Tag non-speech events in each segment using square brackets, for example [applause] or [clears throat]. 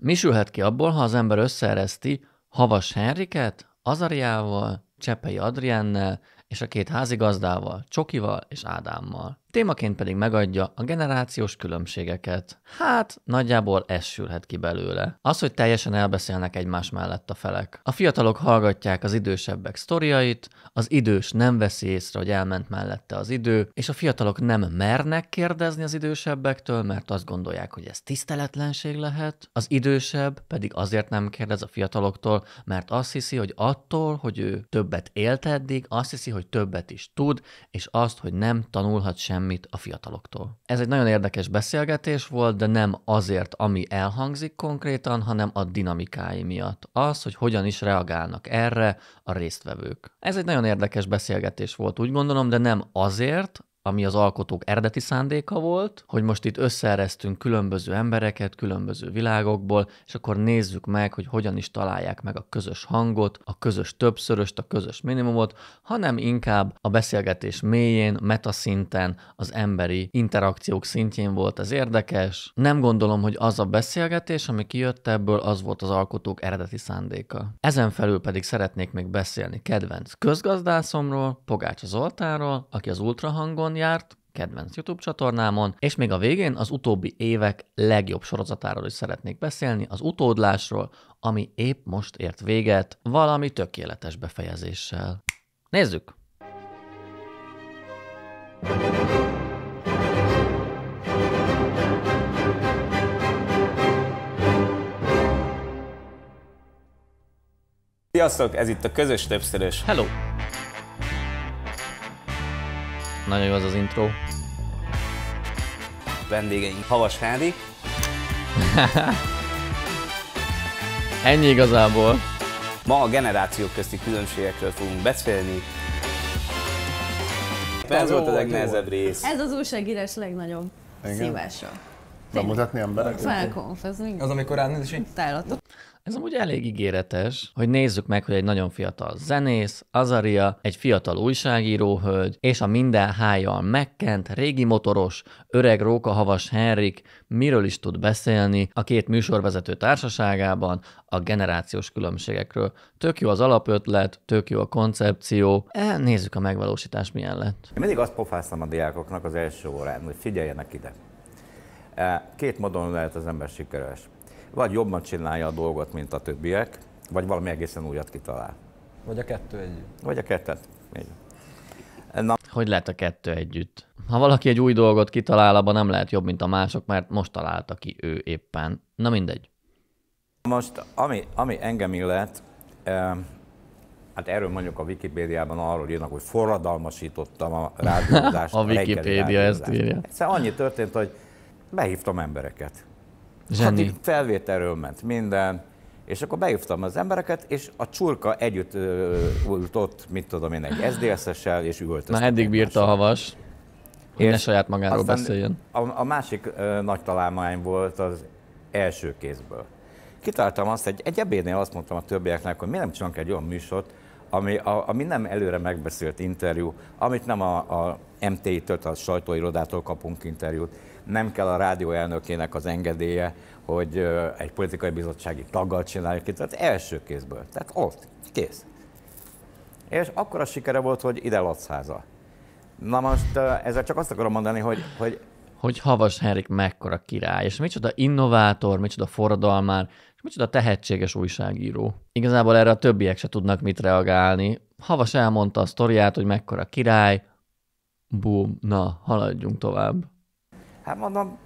Mi sülhet ki abból, ha az ember összeereszti Havas Henriket, Azariával, Csepei Adriennel és a két házigazdával, Csokival és Ádámmal? témaként pedig megadja a generációs különbségeket. Hát, nagyjából ez sülhet ki belőle. Az, hogy teljesen elbeszélnek egymás mellett a felek. A fiatalok hallgatják az idősebbek sztoriait, az idős nem veszi észre, hogy elment mellette az idő, és a fiatalok nem mernek kérdezni az idősebbektől, mert azt gondolják, hogy ez tiszteletlenség lehet. Az idősebb pedig azért nem kérdez a fiataloktól, mert azt hiszi, hogy attól, hogy ő többet élt eddig, azt hiszi, hogy többet is tud, és azt, hogy nem tanulhat semmit semmit a fiataloktól. Ez egy nagyon érdekes beszélgetés volt, de nem azért, ami elhangzik konkrétan, hanem a dinamikái miatt. Az, hogy hogyan is reagálnak erre a résztvevők. Ez egy nagyon érdekes beszélgetés volt, úgy gondolom, de nem azért, ami az alkotók eredeti szándéka volt, hogy most itt összeeresztünk különböző embereket különböző világokból, és akkor nézzük meg, hogy hogyan is találják meg a közös hangot, a közös többszöröst, a közös minimumot, hanem inkább a beszélgetés mélyén, metaszinten, az emberi interakciók szintjén volt ez érdekes. Nem gondolom, hogy az a beszélgetés, ami kijött ebből, az volt az alkotók eredeti szándéka. Ezen felül pedig szeretnék még beszélni kedvenc közgazdászomról, Pogács Zoltánról, aki az ultrahangon járt, kedvenc YouTube csatornámon, és még a végén az utóbbi évek legjobb sorozatáról is szeretnék beszélni, az utódlásról, ami épp most ért véget, valami tökéletes befejezéssel. Nézzük! Sziasztok, ez itt a közös többszörös. Hello! Nagyon jó az az intro. Vendégeink Havas Henrik. [laughs] Ennyi igazából. Ma a generációk közti különbségekről fogunk beszélni. Ez volt a legnehezebb rész. Ez az újságírás legnagyobb Igen. szívása. Bemutatni embereket? Felkonfezni. ez Az, amikor ránéz és így... Ez amúgy elég ígéretes, hogy nézzük meg, hogy egy nagyon fiatal zenész, Azaria, egy fiatal újságíró hölgy, és a minden hájjal megkent, régi motoros, öreg rókahavas Henrik miről is tud beszélni a két műsorvezető társaságában, a generációs különbségekről. Tök jó az alapötlet, tök jó a koncepció. E, nézzük a megvalósítás milyen lett. Én mindig azt pofáztam a diákoknak az első órán, hogy figyeljenek ide. E, két módon lehet az ember sikeres vagy jobban csinálja a dolgot, mint a többiek, vagy valami egészen újat kitalál. Vagy a kettő együtt. Vagy a kettő. Így. Na. Hogy lehet a kettő együtt? Ha valaki egy új dolgot kitalál, abban nem lehet jobb, mint a mások, mert most találta ki ő éppen. Na mindegy. Most, ami, ami engem illet, eh, hát erről mondjuk a Wikipédiában arról írnak, hogy forradalmasítottam a [laughs] rádiózást. a Wikipédia ezt írja. Egyszer annyi történt, hogy behívtam embereket. Zseni. Addig felvételről ment minden, és akkor beívtam az embereket, és a csurka együtt volt ott, mit tudom én, egy szdsz sel és ült. Na, eddig bírta a havas, Én és ne saját magáról beszéljen. A, a másik ö, nagy találmány volt az első kézből. Kitaláltam azt, egy, egy ebédnél azt mondtam a többieknek, hogy mi nem csinálunk egy olyan műsort, ami, a, ami nem előre megbeszélt interjú, amit nem a, a mt től a sajtóirodától kapunk interjút, nem kell a rádió elnökének az engedélye, hogy egy politikai bizottsági taggal csináljuk ki, tehát első kézből, tehát ott, kész. És akkor a sikere volt, hogy ide lacháza. Na most ezzel csak azt akarom mondani, hogy, hogy hogy Havas Henrik mekkora király, és micsoda innovátor, micsoda forradalmár, és micsoda tehetséges újságíró. Igazából erre a többiek se tudnak mit reagálni. Havas elmondta a sztoriát, hogy mekkora király, bum, na, haladjunk tovább. Hát mondom,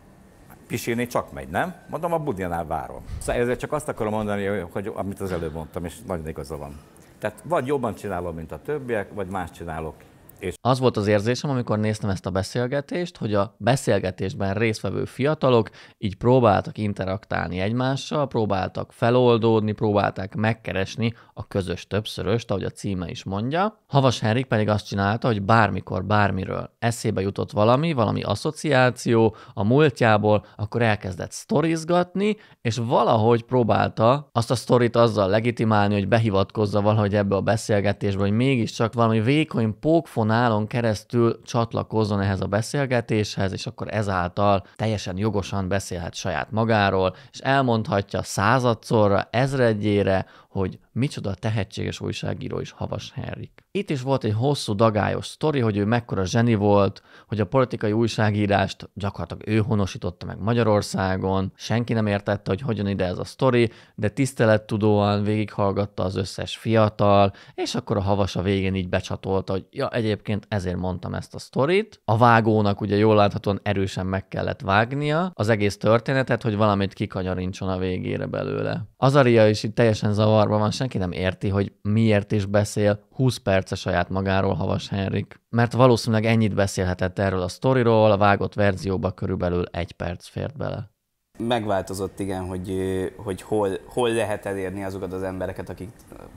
pisilni csak megy, nem? Mondom, a budjánál várom. Szóval ezzel csak azt akarom mondani, hogy amit az előbb mondtam, és nagyon igaza van. Tehát vagy jobban csinálom, mint a többiek, vagy más csinálok, és... Az volt az érzésem, amikor néztem ezt a beszélgetést, hogy a beszélgetésben résztvevő fiatalok így próbáltak interaktálni egymással, próbáltak feloldódni, próbálták megkeresni a közös többszöröst, ahogy a címe is mondja. Havas Henrik pedig azt csinálta, hogy bármikor, bármiről eszébe jutott valami, valami asszociáció a múltjából, akkor elkezdett sztorizgatni, és valahogy próbálta azt a sztorit azzal legitimálni, hogy behivatkozza valahogy ebbe a beszélgetésbe, hogy mégiscsak valami vékony pókfon csatornálon keresztül csatlakozzon ehhez a beszélgetéshez, és akkor ezáltal teljesen jogosan beszélhet saját magáról, és elmondhatja századszorra, ezredjére, hogy micsoda tehetséges újságíró is Havas Henrik. Itt is volt egy hosszú dagályos sztori, hogy ő mekkora zseni volt, hogy a politikai újságírást gyakorlatilag ő honosította meg Magyarországon, senki nem értette, hogy hogyan ide ez a sztori, de tisztelettudóan végighallgatta az összes fiatal, és akkor a Havas a végén így becsatolta, hogy ja, egyébként ezért mondtam ezt a sztorit. A vágónak ugye jól láthatóan erősen meg kellett vágnia az egész történetet, hogy valamit kikanyarincson a végére belőle. Azaria is itt teljesen zavar zavarban van, senki nem érti, hogy miért is beszél 20 perce saját magáról Havas Henrik. Mert valószínűleg ennyit beszélhetett erről a sztoriról, a vágott verzióba körülbelül egy perc fért bele. Megváltozott, igen, hogy, hogy hol, hol lehet elérni azokat az embereket, akik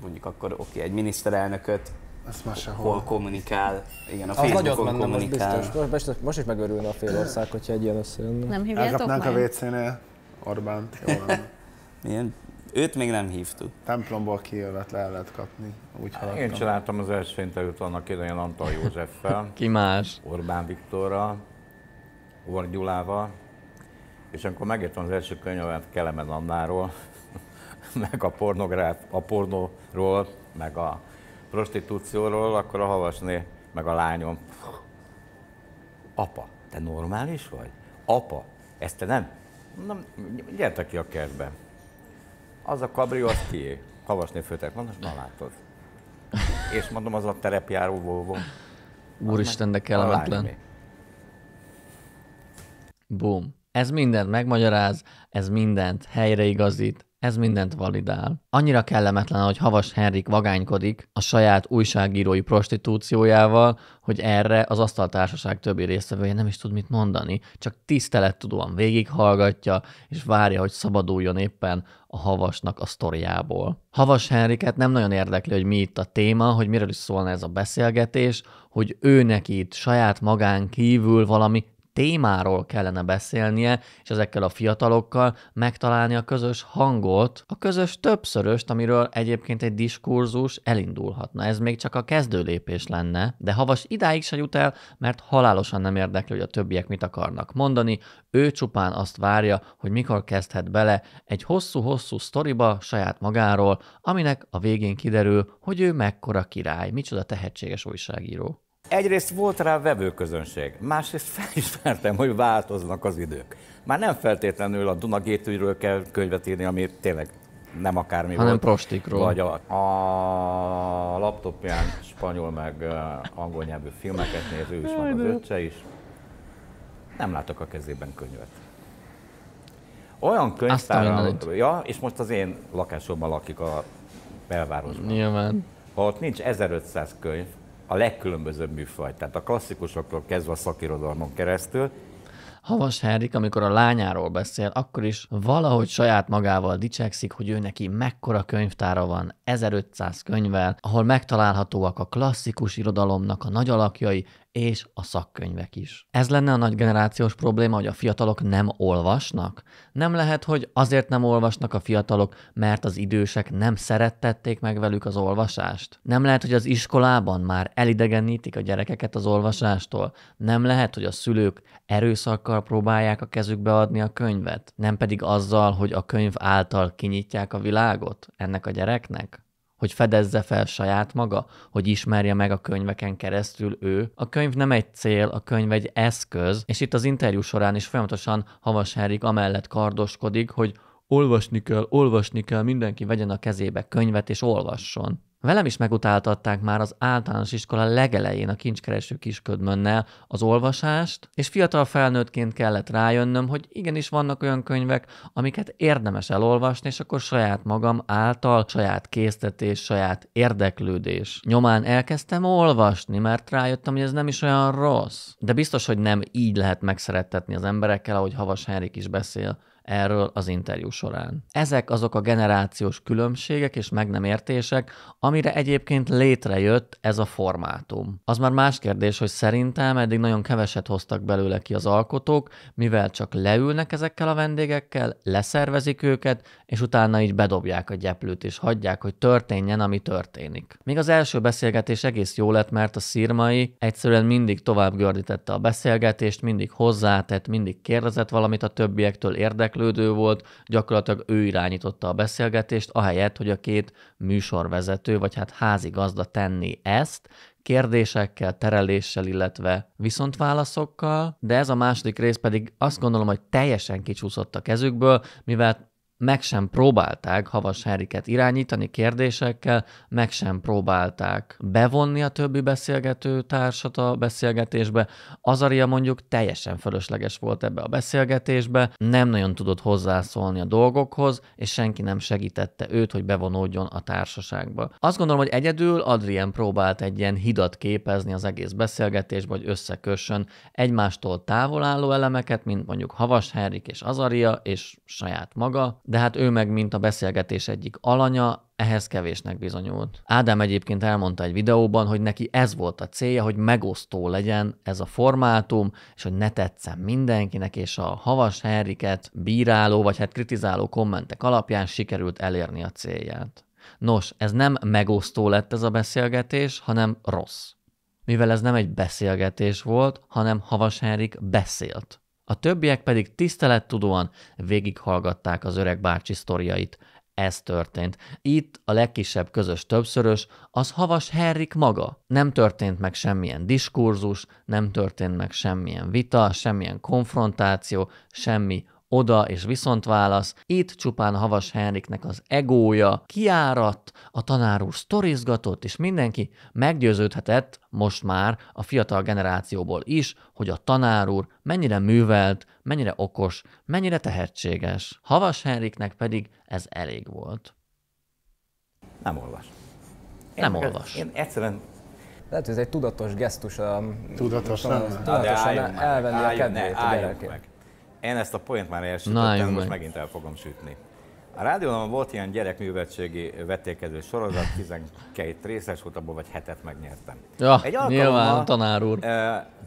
mondjuk akkor oké, okay, egy miniszterelnököt, Hol kommunikál, igen, a Facebookon az kommunikál. Biztos. Most, most, most is megörülne a fél ország, hogyha egy ilyen összejönne. Nem hívjátok Elkapnánk a WC-nél Orbánt, jól [laughs] Milyen Őt még nem hívtuk. Templomból kijövet le lehet kapni. Úgy haladtam. Én csináltam az első interjút annak idején Antal Józseffel. [laughs] Ki más? Orbán Viktorral, Orr Gyulával. És amikor megértem az első könyvet Kelemen Annáról, [laughs] meg a, pornográf, a pornóról, meg a prostitúcióról, akkor a havasné, meg a lányom. Apa, te normális vagy? Apa, ezt te nem? Na, gyertek ki a kertbe az a kabrió, az kié. Havasné főtek, mondom, na látod. És mondom, az a terepjáró Volvo. Úristen, de kellemetlen. Boom. Ez mindent megmagyaráz, ez mindent helyreigazít, ez mindent validál. Annyira kellemetlen, hogy Havas Henrik vagánykodik a saját újságírói prostitúciójával, hogy erre az asztaltársaság többi résztvevője nem is tud mit mondani, csak tisztelettudóan végighallgatja, és várja, hogy szabaduljon éppen a Havasnak a sztoriából. Havas Henriket nem nagyon érdekli, hogy mi itt a téma, hogy miről is szólna ez a beszélgetés, hogy ő neki itt saját magán kívül valami témáról kellene beszélnie, és ezekkel a fiatalokkal megtalálni a közös hangot, a közös többszöröst, amiről egyébként egy diskurzus elindulhatna. Ez még csak a kezdő lépés lenne, de Havas idáig se jut el, mert halálosan nem érdekli, hogy a többiek mit akarnak mondani, ő csupán azt várja, hogy mikor kezdhet bele egy hosszú-hosszú sztoriba saját magáról, aminek a végén kiderül, hogy ő mekkora király, micsoda tehetséges újságíró. Egyrészt volt rá vevőközönség, másrészt felismertem, hogy változnak az idők. Már nem feltétlenül a Dunagétűről kell könyvet írni, ami tényleg nem akármi Hanem volt. prostikról. Vagy a, a laptopján spanyol meg angol nyelvű filmeket néz, ő is, meg az öccse is. Nem látok a kezében könyvet. Olyan könyvtár, ja, és most az én lakásomban lakik a belvárosban. Nyilván. Ha ott nincs 1500 könyv, a legkülönbözőbb műfaj, tehát a klasszikusoktól kezdve a szakirodalmon keresztül. Havas Henrik, amikor a lányáról beszél, akkor is valahogy saját magával dicsekszik, hogy ő neki mekkora könyvtára van, 1500 könyvvel, ahol megtalálhatóak a klasszikus irodalomnak a nagy alakjai, és a szakkönyvek is. Ez lenne a nagy generációs probléma, hogy a fiatalok nem olvasnak? Nem lehet, hogy azért nem olvasnak a fiatalok, mert az idősek nem szerettették meg velük az olvasást? Nem lehet, hogy az iskolában már elidegenítik a gyerekeket az olvasástól? Nem lehet, hogy a szülők erőszakkal próbálják a kezükbe adni a könyvet? Nem pedig azzal, hogy a könyv által kinyitják a világot ennek a gyereknek? hogy fedezze fel saját maga, hogy ismerje meg a könyveken keresztül ő. A könyv nem egy cél, a könyv egy eszköz, és itt az interjú során is folyamatosan Havas Henrik amellett kardoskodik, hogy olvasni kell, olvasni kell, mindenki vegyen a kezébe könyvet és olvasson. Velem is megutáltatták már az általános iskola legelején a kincskereső kisködmönnel az olvasást, és fiatal felnőttként kellett rájönnöm, hogy igenis vannak olyan könyvek, amiket érdemes elolvasni, és akkor saját magam által, saját késztetés, saját érdeklődés nyomán elkezdtem olvasni, mert rájöttem, hogy ez nem is olyan rossz. De biztos, hogy nem így lehet megszerettetni az emberekkel, ahogy Havas Henrik is beszél erről az interjú során. Ezek azok a generációs különbségek és meg nem értések, amire egyébként létrejött ez a formátum. Az már más kérdés, hogy szerintem eddig nagyon keveset hoztak belőle ki az alkotók, mivel csak leülnek ezekkel a vendégekkel, leszervezik őket, és utána így bedobják a gyeplőt, és hagyják, hogy történjen, ami történik. Még az első beszélgetés egész jó lett, mert a szírmai egyszerűen mindig tovább gördítette a beszélgetést, mindig hozzátett, mindig kérdezett valamit a többiektől, érdeklődő volt, gyakorlatilag ő irányította a beszélgetést, ahelyett, hogy a két műsorvezető, vagy hát házigazda tenni ezt, kérdésekkel, tereléssel, illetve viszontválaszokkal, de ez a második rész pedig azt gondolom, hogy teljesen kicsúszott a kezükből, mivel meg sem próbálták Havas Henriket irányítani kérdésekkel, meg sem próbálták bevonni a többi beszélgető társat a beszélgetésbe. Azaria mondjuk teljesen fölösleges volt ebbe a beszélgetésbe, nem nagyon tudott hozzászólni a dolgokhoz, és senki nem segítette őt, hogy bevonódjon a társaságba. Azt gondolom, hogy egyedül Adrien próbált egy ilyen hidat képezni az egész beszélgetésbe, hogy összekössön egymástól távol álló elemeket, mint mondjuk Havas Henrik és Azaria és saját maga, de hát ő meg, mint a beszélgetés egyik alanya, ehhez kevésnek bizonyult. Ádám egyébként elmondta egy videóban, hogy neki ez volt a célja, hogy megosztó legyen ez a formátum, és hogy ne tetszem mindenkinek, és a havas Henriket bíráló, vagy hát kritizáló kommentek alapján sikerült elérni a célját. Nos, ez nem megosztó lett ez a beszélgetés, hanem rossz. Mivel ez nem egy beszélgetés volt, hanem Havas Henrik beszélt a többiek pedig tisztelettudóan végighallgatták az öreg bácsi sztoriait. Ez történt. Itt a legkisebb közös többszörös, az havas Herrik maga. Nem történt meg semmilyen diskurzus, nem történt meg semmilyen vita, semmilyen konfrontáció, semmi oda és viszont válasz. Itt csupán Havas Henriknek az egója kiáradt, a tanár úr sztorizgatott, és mindenki meggyőződhetett most már a fiatal generációból is, hogy a tanár úr mennyire művelt, mennyire okos, mennyire tehetséges. Havas Henriknek pedig ez elég volt. Nem olvas. Én nem olvas. Én egyszerűen lehet, hogy ez egy tudatos gesztus. Um, tudatos, nem. Tudatosan, tudatosan elvenni a kedvét a meg. Én ezt a poént már elsütöttem, most meg. megint el fogom sütni. A rádióban volt ilyen gyerekművetségi vetélkedő sorozat, 12 részes volt, abból vagy hetet megnyertem. Ja, Egy nyilván, tanár úr.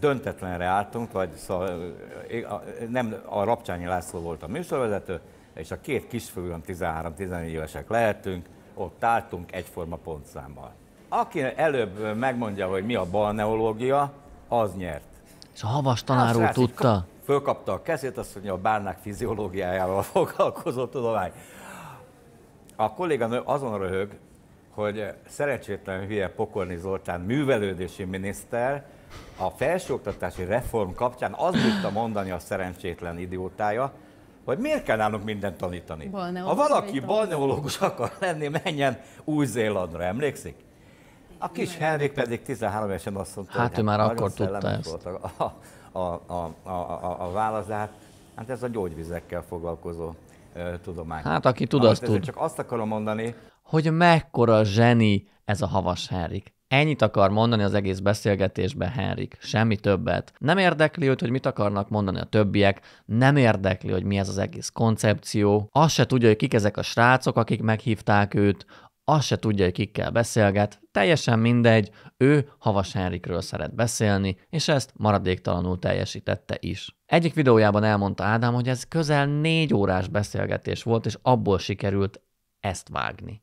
Döntetlenre álltunk, vagy szóval, nem, a Rapcsányi László volt a műsorvezető, és a két kisfiúm 13-14 évesek lehetünk, ott álltunk egyforma pontszámmal. Aki előbb megmondja, hogy mi a balneológia, az nyert. És a havas tanár hát, úr tudta? fölkapta a kezét, azt mondja, a bálnák fiziológiájával [laughs] foglalkozó tudomány. A kolléganő azon röhög, hogy szerencsétlen hülye Pokorni Zoltán művelődési miniszter a felsőoktatási reform kapcsán azt tudta mondani a szerencsétlen idiótája, hogy miért kell nálunk mindent tanítani. ha valaki balneológus akar lenni, menjen Új-Zélandra, emlékszik? A kis Henrik pedig 13 évesen azt mondta, hát hogy ő hát már akkor tudta ezt. Volt a, a, a, a, a, a, a válaszát, hát ez a gyógyvizekkel foglalkozó ö, tudomány. Hát aki tud, Na, az tud. Csak azt akarom mondani, hogy mekkora zseni ez a havas Henrik. Ennyit akar mondani az egész beszélgetésben Henrik, semmi többet. Nem érdekli őt, hogy mit akarnak mondani a többiek, nem érdekli, hogy mi ez az egész koncepció, azt se tudja, hogy kik ezek a srácok, akik meghívták őt, azt se tudja, hogy kikkel beszélget, teljesen mindegy, ő Havas Henrikről szeret beszélni, és ezt maradéktalanul teljesítette is. Egyik videójában elmondta Ádám, hogy ez közel négy órás beszélgetés volt, és abból sikerült ezt vágni.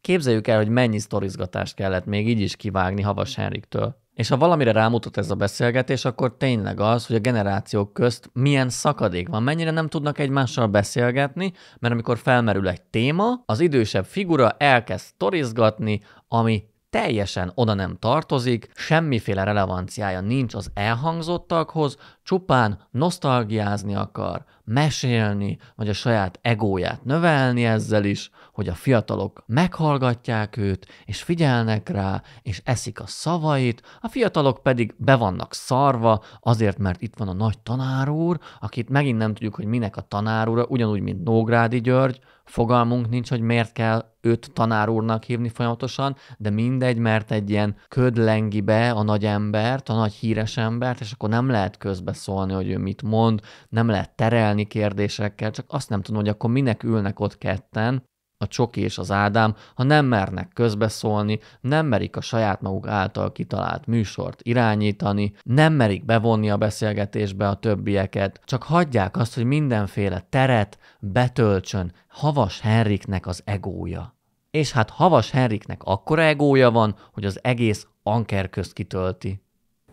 Képzeljük el, hogy mennyi sztorizgatást kellett még így is kivágni Havas Henriktől. És ha valamire rámutat ez a beszélgetés, akkor tényleg az, hogy a generációk közt milyen szakadék van, mennyire nem tudnak egymással beszélgetni, mert amikor felmerül egy téma, az idősebb figura elkezd torizgatni, ami teljesen oda nem tartozik, semmiféle relevanciája nincs az elhangzottakhoz, csupán nosztalgiázni akar, mesélni, vagy a saját egóját növelni ezzel is, hogy a fiatalok meghallgatják őt, és figyelnek rá, és eszik a szavait, a fiatalok pedig be vannak szarva, azért, mert itt van a nagy tanár úr, akit megint nem tudjuk, hogy minek a tanár úr, ugyanúgy, mint Nógrádi György, fogalmunk nincs, hogy miért kell őt tanár úrnak hívni folyamatosan, de mindegy, mert egy ilyen köd be a nagy embert, a nagy híres embert, és akkor nem lehet közbeszólni, hogy ő mit mond, nem lehet terelni kérdésekkel, csak azt nem tudom, hogy akkor minek ülnek ott ketten, a csoki és az Ádám, ha nem mernek közbeszólni, nem merik a saját maguk által kitalált műsort irányítani, nem merik bevonni a beszélgetésbe a többieket, csak hagyják azt, hogy mindenféle teret betöltsön Havas Henriknek az egója. És hát Havas Henriknek akkora egója van, hogy az egész anker közt kitölti.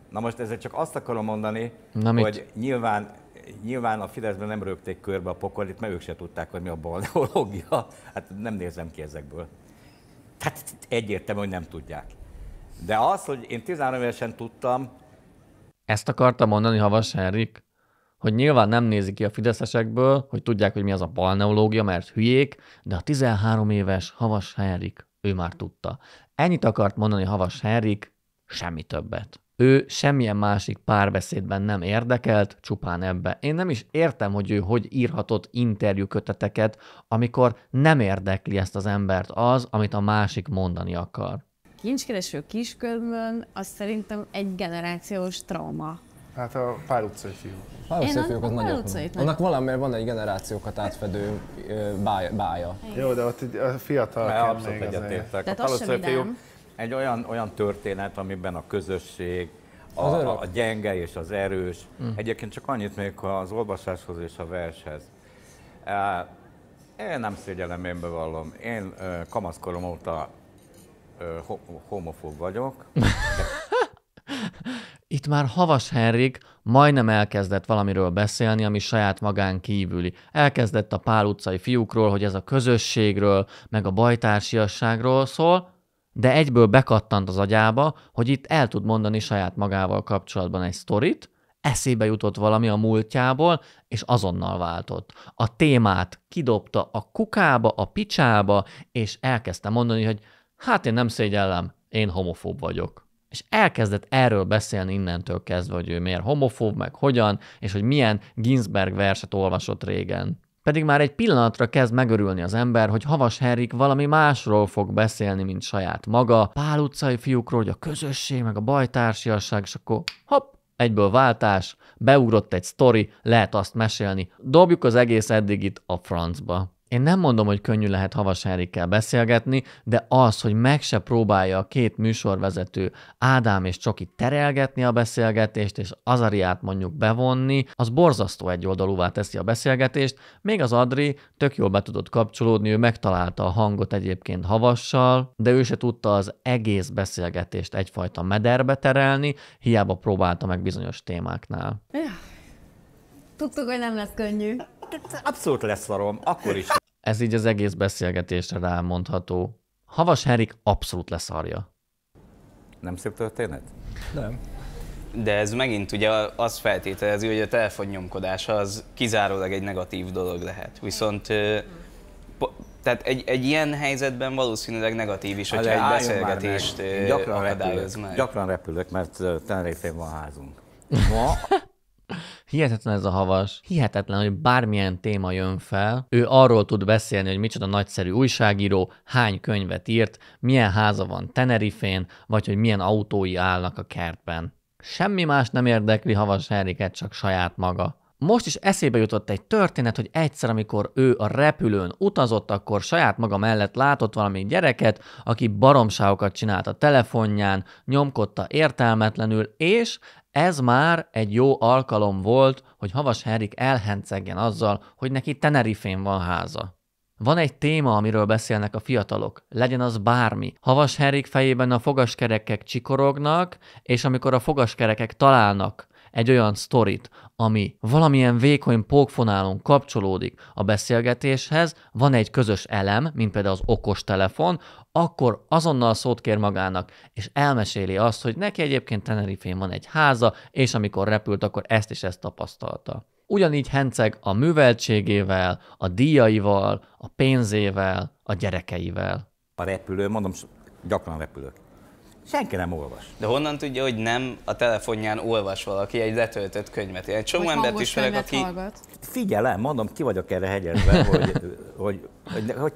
Na most ezzel csak azt akarom mondani, Na mit? hogy nyilván nyilván a Fideszben nem rögték körbe a pokolit, mert ők se tudták, hogy mi a balneológia. Hát nem nézem ki ezekből. Hát egyértelmű, hogy nem tudják. De az, hogy én 13 évesen tudtam... Ezt akarta mondani Havas Henrik, hogy nyilván nem nézik ki a fideszesekből, hogy tudják, hogy mi az a balneológia, mert hülyék, de a 13 éves Havas Henrik, ő már tudta. Ennyit akart mondani Havas Henrik, semmi többet ő semmilyen másik párbeszédben nem érdekelt, csupán ebbe. Én nem is értem, hogy ő hogy írhatott interjúköteteket, amikor nem érdekli ezt az embert az, amit a másik mondani akar. Kincskereső kisködbön az szerintem egy generációs trauma. Hát a pár utcai fiú. Pár utcai fiúk az nagyon Annak valamiért van egy generációkat átfedő bája. bája. Jó, de ott a fiatal. Abszolút egyetértek. A pár utcai fiúk egy olyan, olyan történet, amiben a közösség, a, a, a gyenge és az erős. Mm. Egyébként csak annyit még az olvasáshoz és a vershez. Én nem szégyellem, én bevallom. Én kamaszkorom óta homofób vagyok. [laughs] Itt már Havas Henrik majdnem elkezdett valamiről beszélni, ami saját magán kívüli. Elkezdett a pál utcai fiúkról, hogy ez a közösségről, meg a bajtársiasságról szól, de egyből bekattant az agyába, hogy itt el tud mondani saját magával kapcsolatban egy sztorit, eszébe jutott valami a múltjából, és azonnal váltott. A témát kidobta a kukába, a picsába, és elkezdte mondani, hogy hát én nem szégyellem, én homofób vagyok. És elkezdett erről beszélni innentől kezdve, hogy ő miért homofób, meg hogyan, és hogy milyen Ginsberg verset olvasott régen pedig már egy pillanatra kezd megörülni az ember, hogy Havas Herrik valami másról fog beszélni, mint saját maga, pál utcai fiúkról, hogy a közösség, meg a bajtársiasság, és akkor hopp, egyből váltás, beugrott egy sztori, lehet azt mesélni, dobjuk az egész eddigit a francba. Én nem mondom, hogy könnyű lehet Havas Erikkel beszélgetni, de az, hogy meg se próbálja a két műsorvezető Ádám és Csoki terelgetni a beszélgetést, és Azariát mondjuk bevonni, az borzasztó egyoldalúvá teszi a beszélgetést, még az Adri tök jól be tudott kapcsolódni, ő megtalálta a hangot egyébként Havassal, de ő se tudta az egész beszélgetést egyfajta mederbe terelni, hiába próbálta meg bizonyos témáknál. Ja. Tudtuk, hogy nem lesz könnyű. Abszolút leszarom, akkor is. Ez így az egész beszélgetésre rámondható. Havas Herik abszolút leszarja. Nem szép történet? Nem. De ez megint ugye azt feltételezi, hogy a telefonnyomkodás az kizárólag egy negatív dolog lehet. Viszont tehát egy, egy ilyen helyzetben valószínűleg negatív is, hát hogyha egy beszélgetést gyakran repülök, meg. Gyakran repülök, mert Tenerife van házunk. Ma Hihetetlen ez a havas, hihetetlen, hogy bármilyen téma jön fel, ő arról tud beszélni, hogy micsoda nagyszerű újságíró, hány könyvet írt, milyen háza van Tenerifén, vagy hogy milyen autói állnak a kertben. Semmi más nem érdekli Havas Henriket, csak saját maga. Most is eszébe jutott egy történet, hogy egyszer, amikor ő a repülőn utazott, akkor saját maga mellett látott valami gyereket, aki baromságokat csinált a telefonján, nyomkodta értelmetlenül, és ez már egy jó alkalom volt, hogy Havas Henrik elhencegjen azzal, hogy neki Tenerifén van háza. Van egy téma, amiről beszélnek a fiatalok, legyen az bármi. Havas Henrik fejében a fogaskerekek csikorognak, és amikor a fogaskerekek találnak egy olyan sztorit, ami valamilyen vékony pókfonálon kapcsolódik a beszélgetéshez, van egy közös elem, mint például az okostelefon, akkor azonnal szót kér magának, és elmeséli azt, hogy neki egyébként Tenerifén van egy háza, és amikor repült, akkor ezt is ezt tapasztalta. Ugyanígy henceg a műveltségével, a díjaival, a pénzével, a gyerekeivel. A repülő, mondom, gyakran repülök. Senki nem olvas. De honnan tudja, hogy nem a telefonján olvas valaki egy letöltött könyvet? egy csomó embert meg, aki... Hallgat. Figyelem, mondom, ki vagyok erre hegyezve, [laughs] hogy, hogy, hogy, hogy,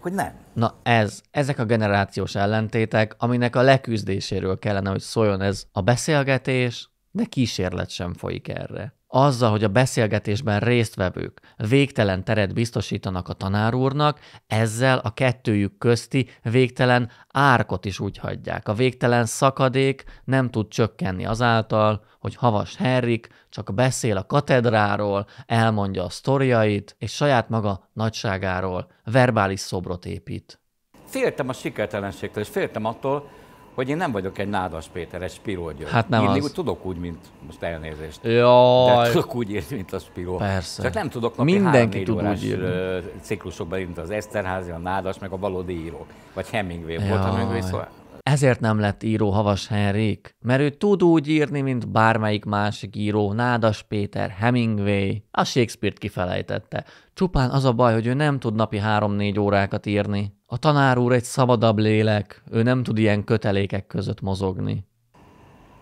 hogy nem. Na ez, ezek a generációs ellentétek, aminek a leküzdéséről kellene, hogy szóljon ez a beszélgetés, de kísérlet sem folyik erre azzal, hogy a beszélgetésben résztvevők végtelen teret biztosítanak a tanár úrnak, ezzel a kettőjük közti végtelen árkot is úgy hagyják. A végtelen szakadék nem tud csökkenni azáltal, hogy Havas Herrik csak beszél a katedráról, elmondja a sztoriait, és saját maga nagyságáról verbális szobrot épít. Féltem a sikertelenségtől, és féltem attól, hogy én nem vagyok egy Nádas Péter, egy Spiró György. Hát nem az. Úgy tudok úgy, mint most elnézést. Jaj. De tudok úgy írni, mint a Spiró. Persze. Csak nem tudok napi Mindenki tud órás úgy írni. ciklusokban, mint az Eszterházi, a Nádas, meg a valódi írók. Vagy Hemingway Jaj. volt a Hemingway, szóval ezért nem lett író Havas Henrik, mert ő tud úgy írni, mint bármelyik másik író, Nádas Péter, Hemingway, a Shakespeare-t kifelejtette. Csupán az a baj, hogy ő nem tud napi 3-4 órákat írni. A tanár úr egy szabadabb lélek, ő nem tud ilyen kötelékek között mozogni.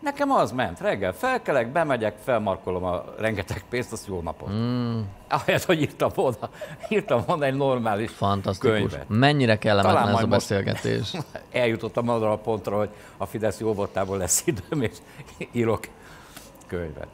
Nekem az ment, reggel felkelek, bemegyek, felmarkolom a rengeteg pénzt, azt jó napot. Mm. Ahelyett, hogy írtam volna, írtam volna egy normális Fantasztikus. Könyvet. Mennyire kellemetlen ez a beszélgetés. [laughs] Eljutottam arra a pontra, hogy a Fidesz jó voltából lesz időm, és írok könyvet.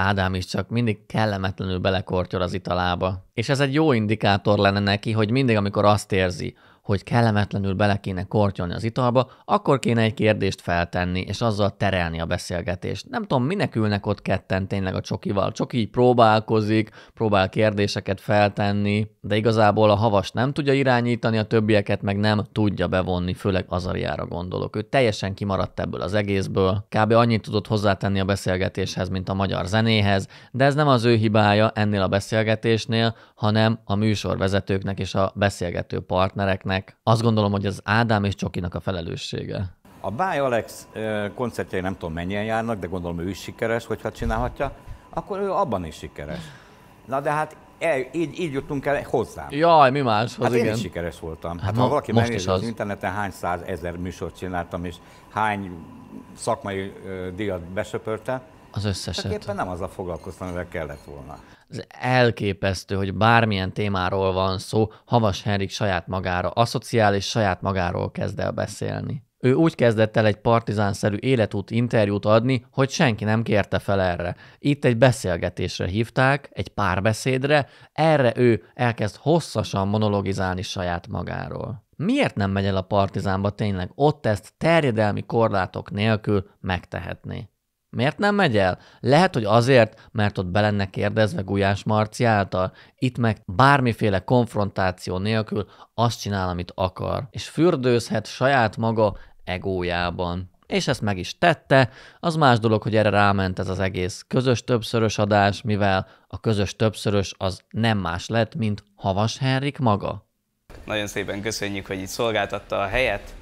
Ádám is csak mindig kellemetlenül belekortyol az italába. És ez egy jó indikátor lenne neki, hogy mindig, amikor azt érzi, hogy kellemetlenül bele kéne kortyolni az italba, akkor kéne egy kérdést feltenni, és azzal terelni a beszélgetést. Nem tudom, minek ülnek ott ketten tényleg a csokival. Csoki így próbálkozik, próbál kérdéseket feltenni, de igazából a havas nem tudja irányítani, a többieket meg nem tudja bevonni, főleg Azariára gondolok. Ő teljesen kimaradt ebből az egészből, kb. annyit tudott hozzátenni a beszélgetéshez, mint a magyar zenéhez, de ez nem az ő hibája ennél a beszélgetésnél, hanem a műsorvezetőknek és a beszélgető partnereknek, lesznek, azt gondolom, hogy az Ádám és Csokinak a felelőssége. A Báj Alex koncertjei nem tudom mennyien járnak, de gondolom ő is sikeres, hogyha csinálhatja, akkor ő abban is sikeres. Na de hát el, így, így jutunk el hozzám. Jaj, mi más? Hát igen. én is sikeres voltam. Hát no, hát, ha valaki megnézi az, az interneten, hány száz ezer műsort csináltam, és hány szakmai uh, díjat besöpörte. az hát összeset. Csak éppen nem a foglalkoztam, amivel kellett volna. Ez elképesztő, hogy bármilyen témáról van szó, Havas Henrik saját magára asszociál, és saját magáról kezd el beszélni. Ő úgy kezdett el egy partizánszerű életút interjút adni, hogy senki nem kérte fel erre. Itt egy beszélgetésre hívták, egy párbeszédre, erre ő elkezd hosszasan monologizálni saját magáról. Miért nem megy el a partizánba tényleg? Ott ezt terjedelmi korlátok nélkül megtehetné. Miért nem megy el? Lehet, hogy azért, mert ott be lenne kérdezve Gulyás Marci által. Itt meg bármiféle konfrontáció nélkül azt csinál, amit akar, és fürdőzhet saját maga egójában. És ezt meg is tette, az más dolog, hogy erre ráment ez az egész közös többszörös adás, mivel a közös többszörös az nem más lett, mint Havas Henrik maga. Nagyon szépen köszönjük, hogy itt szolgáltatta a helyet,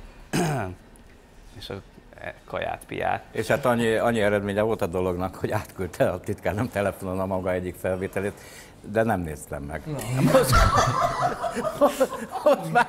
[clears throat] és a kaját, piát. És hát annyi, annyi eredménye volt a dolognak, hogy átküldte a titkárnám telefonon a maga egyik felvételét, de nem néztem meg. No. Most, most már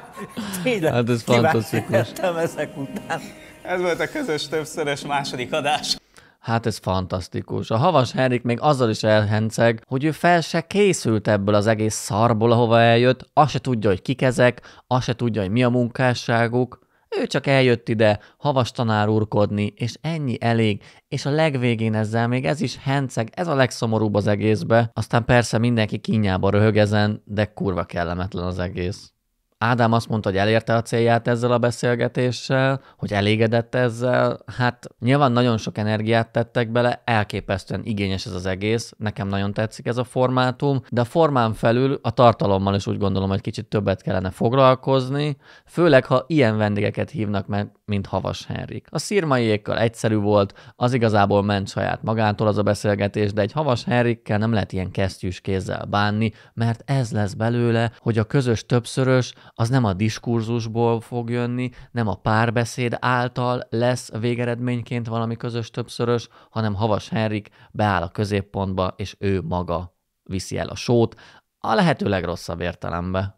tényleg hát ez fantasztikus. ezek után. Ez volt a közös többszörös második adás. Hát ez fantasztikus. A Havas Henrik még azzal is elhenceg, hogy ő fel se készült ebből az egész szarból, ahova eljött, azt se tudja, hogy kik ezek, azt se tudja, hogy mi a munkásságuk, ő csak eljött ide havas tanár urkodni, és ennyi elég, és a legvégén ezzel még ez is henceg, ez a legszomorúbb az egészbe, aztán persze mindenki kinyába röhög ezen, de kurva kellemetlen az egész. Ádám azt mondta, hogy elérte a célját ezzel a beszélgetéssel, hogy elégedett ezzel. Hát nyilván nagyon sok energiát tettek bele, elképesztően igényes ez az egész, nekem nagyon tetszik ez a formátum, de a formán felül a tartalommal is úgy gondolom, hogy kicsit többet kellene foglalkozni, főleg ha ilyen vendégeket hívnak meg, mint Havas Henrik. A szírmaiékkal egyszerű volt, az igazából ment saját magától az a beszélgetés, de egy Havas Henrikkel nem lehet ilyen kesztyűs kézzel bánni, mert ez lesz belőle, hogy a közös többszörös, az nem a diskurzusból fog jönni, nem a párbeszéd által lesz végeredményként valami közös többszörös, hanem Havas Henrik beáll a középpontba, és ő maga viszi el a sót, a lehető legrosszabb értelembe.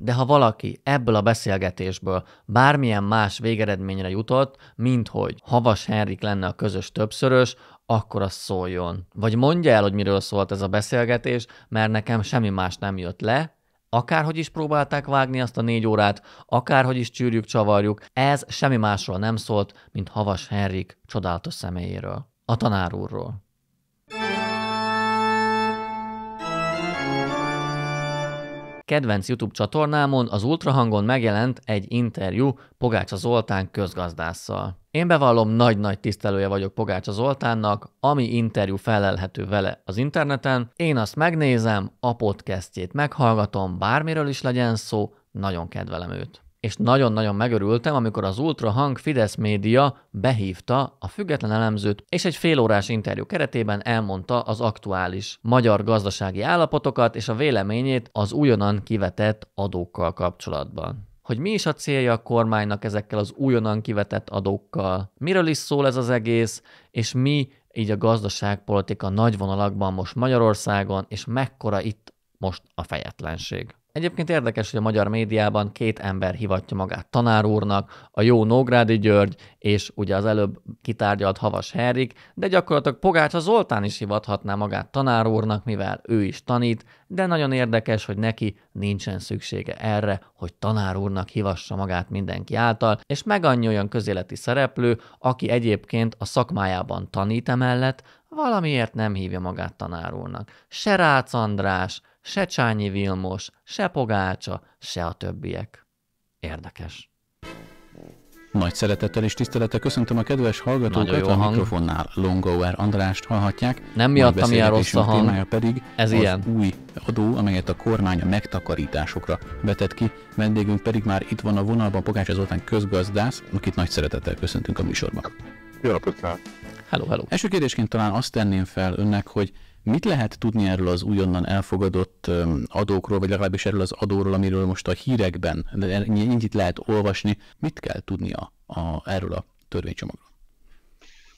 De ha valaki ebből a beszélgetésből bármilyen más végeredményre jutott, mint hogy Havas Henrik lenne a közös többszörös, akkor az szóljon. Vagy mondja el, hogy miről szólt ez a beszélgetés, mert nekem semmi más nem jött le, Akárhogy is próbálták vágni azt a négy órát, akárhogy is csűrjük, csavarjuk, ez semmi másról nem szólt, mint Havas Henrik csodálatos személyéről, a tanár úrról. kedvenc YouTube csatornámon az Ultrahangon megjelent egy interjú Pogácsa Zoltán közgazdásszal. Én bevallom, nagy-nagy tisztelője vagyok Pogácsa Zoltánnak, ami interjú felelhető vele az interneten. Én azt megnézem, a podcastjét meghallgatom, bármiről is legyen szó, nagyon kedvelem őt és nagyon-nagyon megörültem, amikor az Ultrahang Fidesz média behívta a független elemzőt, és egy félórás interjú keretében elmondta az aktuális magyar gazdasági állapotokat és a véleményét az újonnan kivetett adókkal kapcsolatban. Hogy mi is a célja a kormánynak ezekkel az újonnan kivetett adókkal, miről is szól ez az egész, és mi így a gazdaságpolitika nagy vonalakban most Magyarországon, és mekkora itt most a fejetlenség. Egyébként érdekes, hogy a magyar médiában két ember hivatja magát tanár úrnak, a jó Nógrádi György, és ugye az előbb kitárgyalt Havas Herrik, de gyakorlatilag Pogácsa Zoltán is hivathatná magát tanár úrnak, mivel ő is tanít, de nagyon érdekes, hogy neki nincsen szüksége erre, hogy tanár úrnak hivassa magát mindenki által, és annyi olyan közéleti szereplő, aki egyébként a szakmájában tanít emellett, valamiért nem hívja magát tanár úrnak. Se Rácz András, se Csányi Vilmos, se Pogácsa, se a többiek. Érdekes. Nagy szeretettel és tisztelettel köszöntöm a kedves hallgatókat, a hang. mikrofonnál Longower Andrást hallhatják. Nem miattam a rossz a hang, pedig ez az ilyen. új adó, amelyet a kormány a megtakarításokra vetett ki. Vendégünk pedig már itt van a vonalban Pogács Zoltán közgazdász, akit nagy szeretettel köszöntünk a műsorban. Jó napot kívánok! Hello, hello! Első kérdésként talán azt tenném fel önnek, hogy Mit lehet tudni erről az újonnan elfogadott adókról, vagy legalábbis erről az adóról, amiről most a hírekben, de er, itt lehet olvasni, mit kell tudni a, a, erről a törvénycsomagról?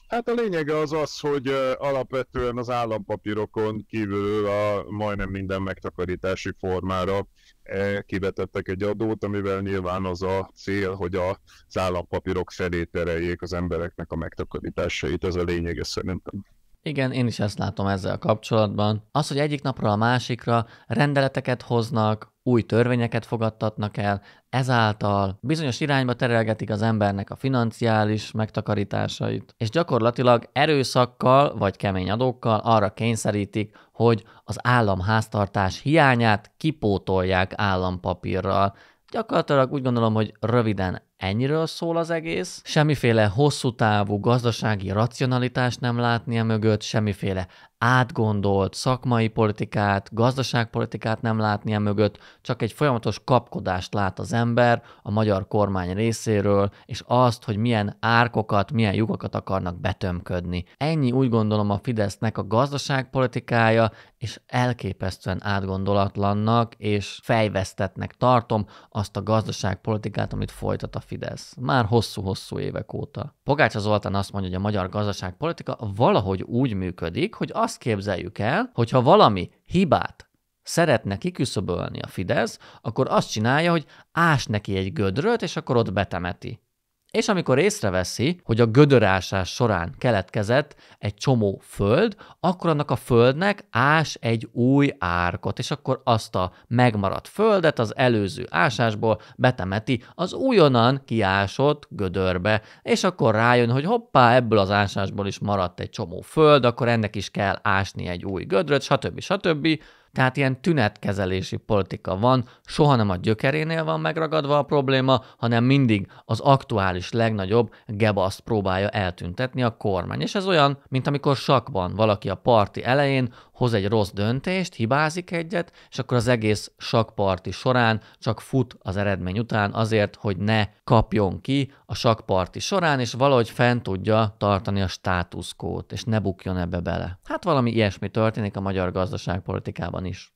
Hát a lényege az az, hogy alapvetően az állampapírokon kívül a majdnem minden megtakarítási formára e, kivetettek egy adót, amivel nyilván az a cél, hogy az állampapírok felé tereljék az embereknek a megtakarításait. Ez a lényege szerintem. Igen, én is ezt látom ezzel kapcsolatban. Az, hogy egyik napra a másikra rendeleteket hoznak, új törvényeket fogadtatnak el, ezáltal bizonyos irányba terelgetik az embernek a financiális megtakarításait, és gyakorlatilag erőszakkal vagy kemény adókkal arra kényszerítik, hogy az államháztartás hiányát kipótolják állampapírral. Gyakorlatilag úgy gondolom, hogy röviden Ennyiről szól az egész. Semmiféle hosszú távú gazdasági racionalitást nem látni a e mögött, semmiféle átgondolt szakmai politikát, gazdaságpolitikát nem látni a e mögött, csak egy folyamatos kapkodást lát az ember a magyar kormány részéről, és azt, hogy milyen árkokat, milyen lyukakat akarnak betömködni. Ennyi úgy gondolom a Fidesznek a gazdaságpolitikája, és elképesztően átgondolatlannak és fejvesztetnek tartom azt a gazdaságpolitikát, amit folytat a Fidesz, már hosszú-hosszú évek óta. Pogácsa Zoltán azt mondja, hogy a magyar gazdaságpolitika valahogy úgy működik, hogy azt képzeljük el, hogy ha valami hibát szeretne kiküszöbölni a Fidesz, akkor azt csinálja, hogy ás neki egy gödröt, és akkor ott betemeti. És amikor észreveszi, hogy a gödörásás során keletkezett egy csomó föld, akkor annak a földnek ás egy új árkot, és akkor azt a megmaradt földet az előző ásásból betemeti az újonnan kiásott gödörbe, és akkor rájön, hogy hoppá, ebből az ásásból is maradt egy csomó föld, akkor ennek is kell ásni egy új gödröt, stb. stb. Tehát ilyen tünetkezelési politika van, soha nem a gyökerénél van megragadva a probléma, hanem mindig az aktuális legnagyobb gebaszt próbálja eltüntetni a kormány. És ez olyan, mint amikor sakban valaki a parti elején hoz egy rossz döntést, hibázik egyet, és akkor az egész sakparti során csak fut az eredmény után azért, hogy ne kapjon ki a sakparti során, és valahogy fent tudja tartani a státuszkót, és ne bukjon ebbe bele. Hát valami ilyesmi történik a magyar gazdaságpolitikában is.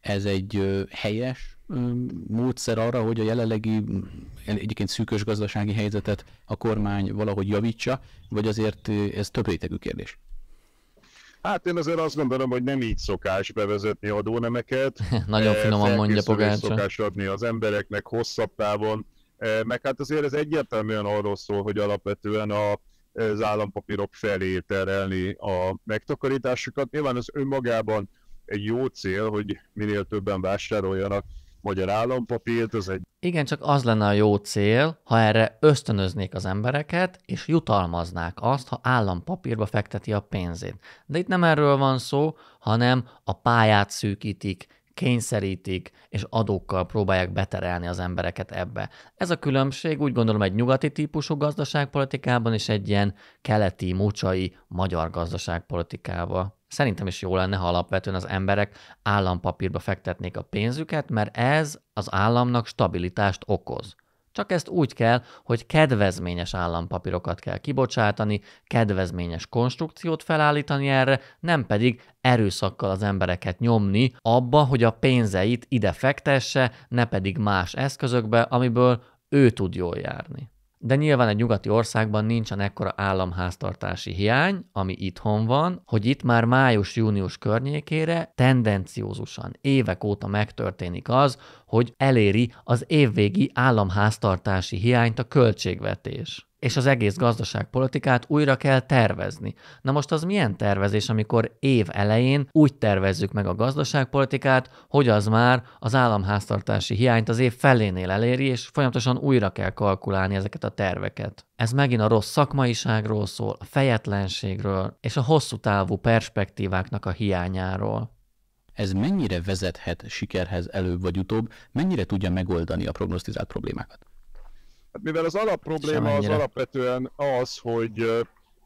Ez egy ö, helyes ö, módszer arra, hogy a jelenlegi mm, egyébként szűkös gazdasági helyzetet a kormány valahogy javítsa, vagy azért ez több rétegű kérdés? Hát én azért azt gondolom, hogy nem így szokás bevezetni adónemeket. [laughs] Nagyon eh, finoman mondja Pogácsa. szokás adni az embereknek hosszabb távon, eh, meg hát azért ez egyértelműen arról szól, hogy alapvetően a, az állampapírok felé terelni a megtakarításokat. Nyilván ez önmagában egy jó cél, hogy minél többen vásároljanak magyar állampapírt, ez egy... Igen, csak az lenne a jó cél, ha erre ösztönöznék az embereket, és jutalmaznák azt, ha állampapírba fekteti a pénzét. De itt nem erről van szó, hanem a pályát szűkítik, kényszerítik, és adókkal próbálják beterelni az embereket ebbe. Ez a különbség úgy gondolom egy nyugati típusú gazdaságpolitikában és egy ilyen keleti, mocsai magyar gazdaságpolitikában. Szerintem is jó lenne, ha alapvetően az emberek állampapírba fektetnék a pénzüket, mert ez az államnak stabilitást okoz. Csak ezt úgy kell, hogy kedvezményes állampapírokat kell kibocsátani, kedvezményes konstrukciót felállítani erre, nem pedig erőszakkal az embereket nyomni abba, hogy a pénzeit ide fektesse, ne pedig más eszközökbe, amiből ő tud jól járni. De nyilván egy nyugati országban nincsen ekkora államháztartási hiány, ami itthon van, hogy itt már május-június környékére tendenciózusan évek óta megtörténik az, hogy eléri az évvégi államháztartási hiányt a költségvetés és az egész gazdaságpolitikát újra kell tervezni. Na most az milyen tervezés, amikor év elején úgy tervezzük meg a gazdaságpolitikát, hogy az már az államháztartási hiányt az év felénél eléri, és folyamatosan újra kell kalkulálni ezeket a terveket. Ez megint a rossz szakmaiságról szól, a fejetlenségről és a hosszú távú perspektíváknak a hiányáról ez mennyire vezethet sikerhez előbb vagy utóbb, mennyire tudja megoldani a prognosztizált problémákat? Hát mivel az alapprobléma az alapvetően az, hogy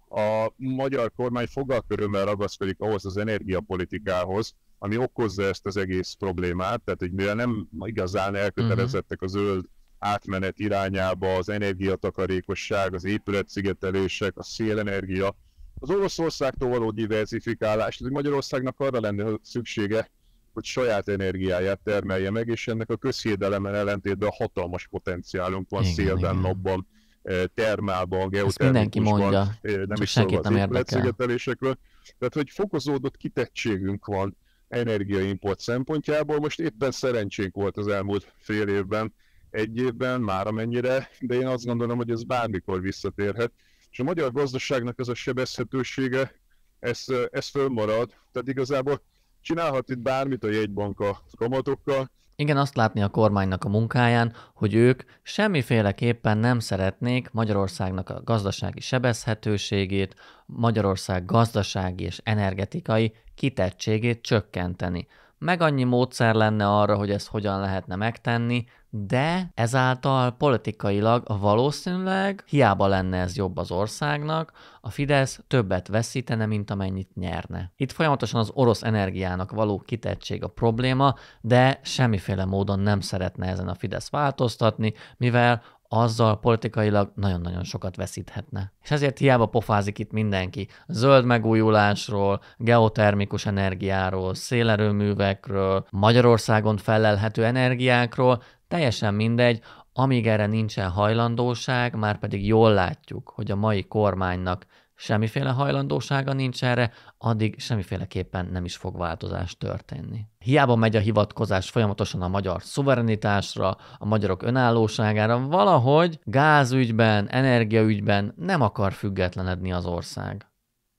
a magyar kormány fogalkörömmel ragaszkodik ahhoz az energiapolitikához, ami okozza ezt az egész problémát, tehát hogy mivel nem igazán elkötelezettek a mhm. zöld átmenet irányába az energiatakarékosság, az épületszigetelések, a szélenergia, az Oroszországtól való diversifikálás, tehát Magyarországnak arra lenne szüksége, hogy saját energiáját termelje meg, és ennek a közhiedelemmel ellentétben hatalmas potenciálunk van igen, szélben, igen. napban, eh, termában, geotermikusban, eh, nem is szólva az épületszigetelésekről. Tehát, hogy fokozódott kitettségünk van energiaimport szempontjából, most éppen szerencsénk volt az elmúlt fél évben, egy évben, már amennyire, de én azt gondolom, hogy ez bármikor visszatérhet, és a magyar gazdaságnak ez a sebezhetősége, ez, ez fölmarad, Tehát igazából csinálhat itt bármit a jegybanka kamatokkal. Igen, azt látni a kormánynak a munkáján, hogy ők semmiféleképpen nem szeretnék Magyarországnak a gazdasági sebezhetőségét, Magyarország gazdasági és energetikai kitettségét csökkenteni. Meg annyi módszer lenne arra, hogy ezt hogyan lehetne megtenni, de ezáltal politikailag valószínűleg hiába lenne ez jobb az országnak, a Fidesz többet veszítene, mint amennyit nyerne. Itt folyamatosan az orosz energiának való kitettség a probléma, de semmiféle módon nem szeretne ezen a Fidesz változtatni, mivel azzal politikailag nagyon-nagyon sokat veszíthetne. És ezért hiába pofázik itt mindenki zöld megújulásról, geotermikus energiáról, szélerőművekről, Magyarországon felelhető energiákról, Teljesen mindegy, amíg erre nincsen hajlandóság, már pedig jól látjuk, hogy a mai kormánynak semmiféle hajlandósága nincs erre, addig semmiféleképpen nem is fog változás történni. Hiába megy a hivatkozás folyamatosan a magyar szuverenitásra, a magyarok önállóságára, valahogy gázügyben, energiaügyben nem akar függetlenedni az ország.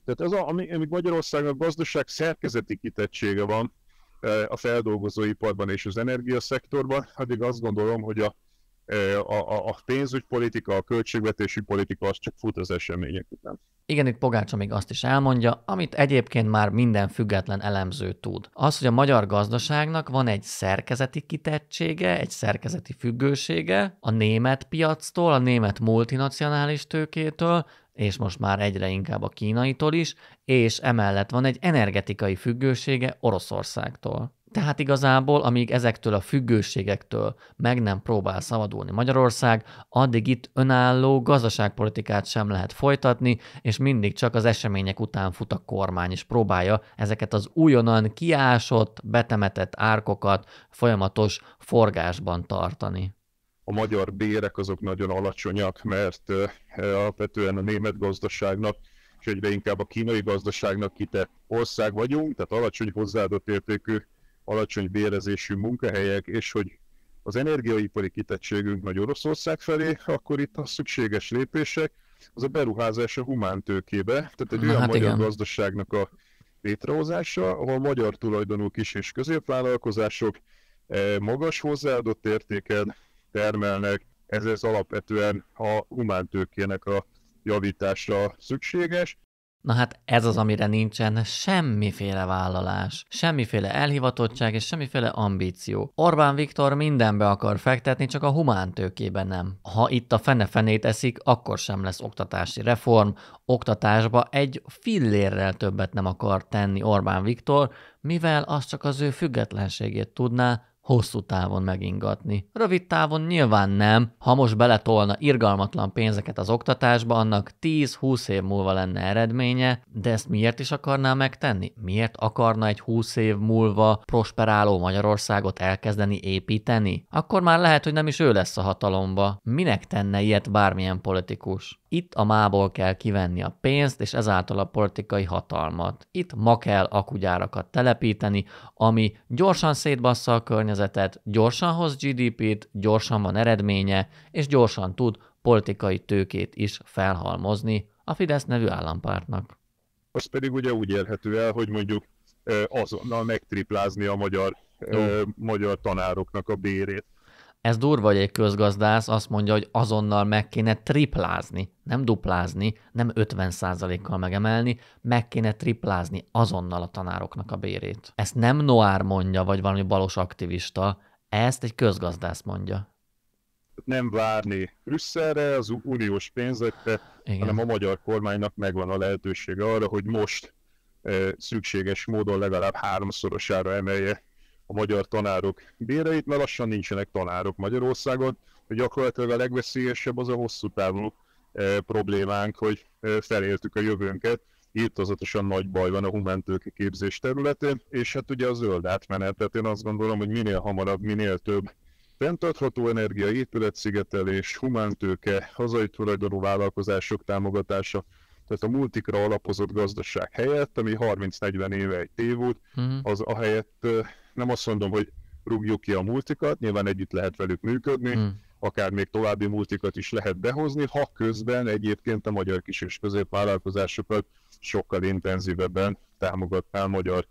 Tehát ez, a, ami, amíg Magyarországnak gazdaság szerkezeti kitettsége van, a feldolgozóiparban és az energiaszektorban, addig azt gondolom, hogy a, e, a, a, a pénzügypolitika, a költségvetési politika az csak fut az események után. Igen, itt Pogácsa még azt is elmondja, amit egyébként már minden független elemző tud. Az, hogy a magyar gazdaságnak van egy szerkezeti kitettsége, egy szerkezeti függősége a német piactól, a német multinacionális tőkétől, és most már egyre inkább a kínaitól is, és emellett van egy energetikai függősége Oroszországtól. Tehát igazából, amíg ezektől a függőségektől meg nem próbál szabadulni Magyarország, addig itt önálló gazdaságpolitikát sem lehet folytatni, és mindig csak az események után fut a kormány, és próbálja ezeket az újonnan kiásott, betemetett árkokat folyamatos forgásban tartani a magyar bérek azok nagyon alacsonyak, mert alapvetően a német gazdaságnak és egyre inkább a kínai gazdaságnak kitett ország vagyunk, tehát alacsony hozzáadott értékű, alacsony bérezésű munkahelyek, és hogy az energiaipari kitettségünk nagy Oroszország felé, akkor itt a szükséges lépések, az a beruházás a humántőkébe, tehát egy Na, olyan hát magyar igen. gazdaságnak a létrehozása, ahol magyar tulajdonú kis és középvállalkozások eh, magas hozzáadott értéken termelnek, ez, ez alapvetően a humántőkének a javításra szükséges. Na hát ez az, amire nincsen semmiféle vállalás, semmiféle elhivatottság és semmiféle ambíció. Orbán Viktor mindenbe akar fektetni, csak a humántőkében nem. Ha itt a fene-fenét eszik, akkor sem lesz oktatási reform. Oktatásba egy fillérrel többet nem akar tenni Orbán Viktor, mivel az csak az ő függetlenségét tudná hosszú távon megingatni. Rövid távon nyilván nem, ha most beletolna irgalmatlan pénzeket az oktatásba, annak 10-20 év múlva lenne eredménye, de ezt miért is akarná megtenni? Miért akarna egy 20 év múlva prosperáló Magyarországot elkezdeni építeni? Akkor már lehet, hogy nem is ő lesz a hatalomba. Minek tenne ilyet bármilyen politikus? Itt a mából kell kivenni a pénzt, és ezáltal a politikai hatalmat. Itt ma kell akugyárakat telepíteni, ami gyorsan szétbassza a környezetet, környezetet, gyorsan hoz GDP-t, gyorsan van eredménye, és gyorsan tud politikai tőkét is felhalmozni a Fidesz nevű állampártnak. Most pedig ugye úgy érhető el, hogy mondjuk eh, azonnal megtriplázni a magyar, eh, magyar tanároknak a bérét. Ez durva, hogy egy közgazdász azt mondja, hogy azonnal meg kéne triplázni, nem duplázni, nem 50%-kal megemelni, meg kéne triplázni azonnal a tanároknak a bérét. Ezt nem Noár mondja, vagy valami balos aktivista, ezt egy közgazdász mondja. Nem várni Brüsszelre, az uniós pénzekre, Igen. hanem a magyar kormánynak megvan a lehetősége arra, hogy most eh, szükséges módon legalább háromszorosára emelje a magyar tanárok béreit, mert lassan nincsenek tanárok Magyarországon, hogy gyakorlatilag a legveszélyesebb az a hosszú távú e, problémánk, hogy e, feléltük a jövőnket, írtozatosan nagy baj van a humántőke képzés területén, és hát ugye a zöld átmenet, tehát én azt gondolom, hogy minél hamarabb, minél több fenntartható energia, épületszigetelés, humántőke, hazai tulajdonú vállalkozások támogatása, tehát a multikra alapozott gazdaság helyett, ami 30-40 éve egy tév volt, uh-huh. Mhm. az helyett e, nem azt mondom, hogy rúgjuk ki a multikat, nyilván együtt lehet velük működni, hmm. akár még további multikat is lehet behozni, ha közben egyébként a magyar kis és középvállalkozásokat sokkal intenzívebben támogatná a magyar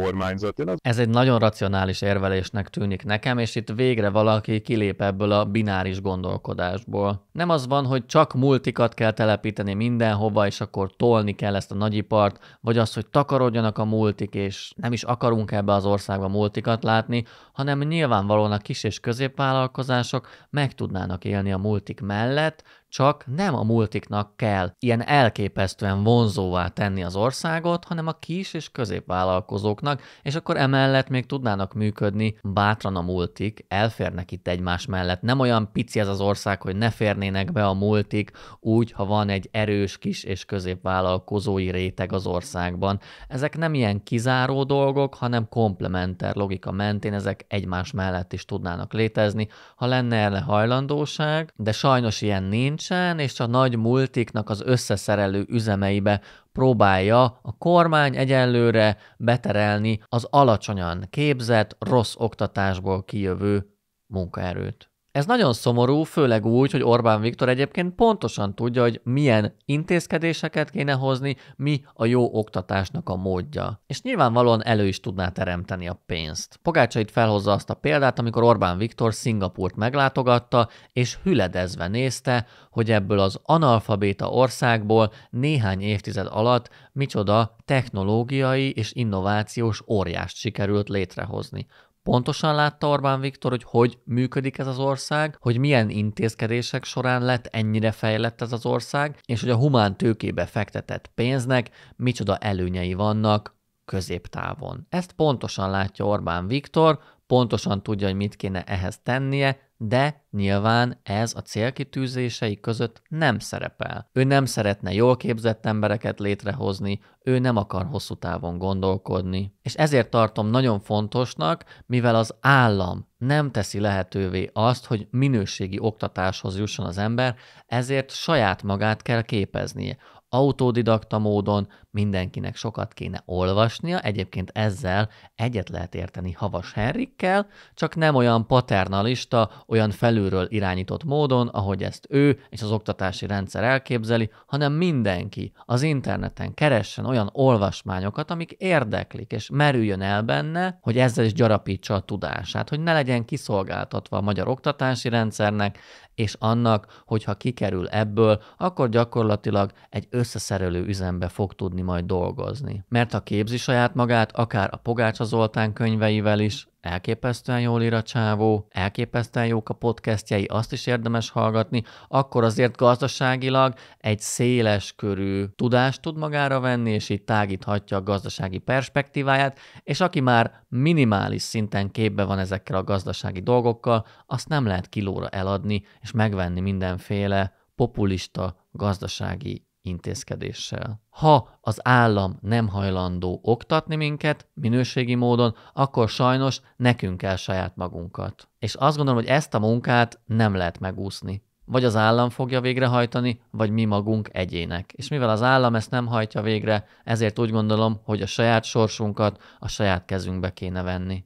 kormányzat. Én az... Ez egy nagyon racionális érvelésnek tűnik nekem, és itt végre valaki kilép ebből a bináris gondolkodásból. Nem az van, hogy csak multikat kell telepíteni mindenhova, és akkor tolni kell ezt a nagyipart, vagy az, hogy takarodjanak a multik, és nem is akarunk ebbe az országba multikat látni, hanem nyilvánvalóan a kis és középvállalkozások meg tudnának élni a multik mellett, csak nem a multiknak kell ilyen elképesztően vonzóvá tenni az országot, hanem a kis és középvállalkozóknak, és akkor emellett még tudnának működni bátran a multik, elférnek itt egymás mellett. Nem olyan pici ez az ország, hogy ne férnének be a multik úgy, ha van egy erős kis és középvállalkozói réteg az országban. Ezek nem ilyen kizáró dolgok, hanem komplementer logika mentén ezek egymás mellett is tudnának létezni, ha lenne erre hajlandóság, de sajnos ilyen nincs, nincsen, és a nagy multiknak az összeszerelő üzemeibe próbálja a kormány egyenlőre beterelni az alacsonyan képzett, rossz oktatásból kijövő munkaerőt. Ez nagyon szomorú, főleg úgy, hogy Orbán Viktor egyébként pontosan tudja, hogy milyen intézkedéseket kéne hozni, mi a jó oktatásnak a módja. És nyilvánvalóan elő is tudná teremteni a pénzt. Pogácsa itt felhozza azt a példát, amikor Orbán Viktor Szingapurt meglátogatta, és hüledezve nézte, hogy ebből az analfabéta országból néhány évtized alatt micsoda technológiai és innovációs óriást sikerült létrehozni. Pontosan látta Orbán Viktor, hogy hogy működik ez az ország, hogy milyen intézkedések során lett ennyire fejlett ez az ország, és hogy a humán tőkébe fektetett pénznek micsoda előnyei vannak középtávon. Ezt pontosan látja Orbán Viktor, pontosan tudja, hogy mit kéne ehhez tennie, de nyilván ez a célkitűzései között nem szerepel. Ő nem szeretne jól képzett embereket létrehozni, ő nem akar hosszú távon gondolkodni. És ezért tartom nagyon fontosnak, mivel az állam nem teszi lehetővé azt, hogy minőségi oktatáshoz jusson az ember, ezért saját magát kell képeznie autodidakta módon mindenkinek sokat kéne olvasnia, egyébként ezzel egyet lehet érteni Havas Henrikkel, csak nem olyan paternalista, olyan felülről irányított módon, ahogy ezt ő és az oktatási rendszer elképzeli, hanem mindenki az interneten keressen olyan olvasmányokat, amik érdeklik, és merüljön el benne, hogy ezzel is gyarapítsa a tudását, hogy ne legyen kiszolgáltatva a magyar oktatási rendszernek, és annak, hogyha kikerül ebből, akkor gyakorlatilag egy összeszerelő üzembe fog tudni majd dolgozni. Mert ha képzi saját magát, akár a Pogácsa Zoltán könyveivel is, elképesztően jól ír a csávó, elképesztően jók a podcastjei, azt is érdemes hallgatni, akkor azért gazdaságilag egy széles körű tudást tud magára venni, és így tágíthatja a gazdasági perspektíváját, és aki már minimális szinten képbe van ezekkel a gazdasági dolgokkal, azt nem lehet kilóra eladni, és megvenni mindenféle populista gazdasági intézkedéssel. Ha az állam nem hajlandó oktatni minket minőségi módon, akkor sajnos nekünk kell saját magunkat. És azt gondolom, hogy ezt a munkát nem lehet megúszni. Vagy az állam fogja végrehajtani, vagy mi magunk egyének. És mivel az állam ezt nem hajtja végre, ezért úgy gondolom, hogy a saját sorsunkat a saját kezünkbe kéne venni.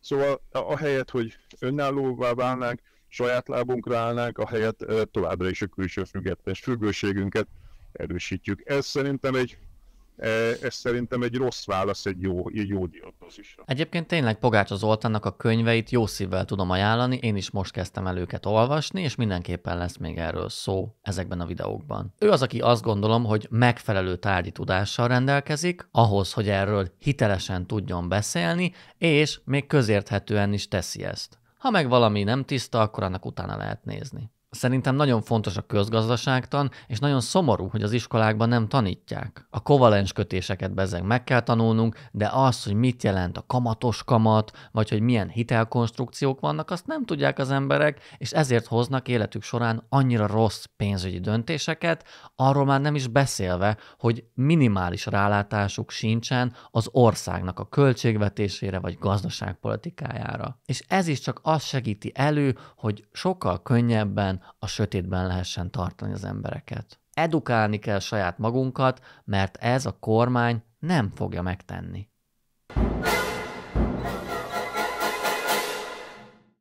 Szóval ahelyett, hogy önállóvá válnánk, saját lábunkra állnánk, ahelyett továbbra is a külső függetes függőségünket erősítjük. Ez szerintem egy e, ez szerintem egy rossz válasz egy jó, egy jó diagnózisra. Egyébként tényleg Pogácsa Zoltánnak a könyveit jó szívvel tudom ajánlani, én is most kezdtem el őket olvasni, és mindenképpen lesz még erről szó ezekben a videókban. Ő az, aki azt gondolom, hogy megfelelő tárgyi tudással rendelkezik, ahhoz, hogy erről hitelesen tudjon beszélni, és még közérthetően is teszi ezt. Ha meg valami nem tiszta, akkor annak utána lehet nézni szerintem nagyon fontos a közgazdaságtan, és nagyon szomorú, hogy az iskolákban nem tanítják. A kovalens kötéseket bezzeg meg kell tanulnunk, de az, hogy mit jelent a kamatos kamat, vagy hogy milyen hitelkonstrukciók vannak, azt nem tudják az emberek, és ezért hoznak életük során annyira rossz pénzügyi döntéseket, arról már nem is beszélve, hogy minimális rálátásuk sincsen az országnak a költségvetésére vagy gazdaságpolitikájára. És ez is csak azt segíti elő, hogy sokkal könnyebben a sötétben lehessen tartani az embereket. Edukálni kell saját magunkat, mert ez a kormány nem fogja megtenni.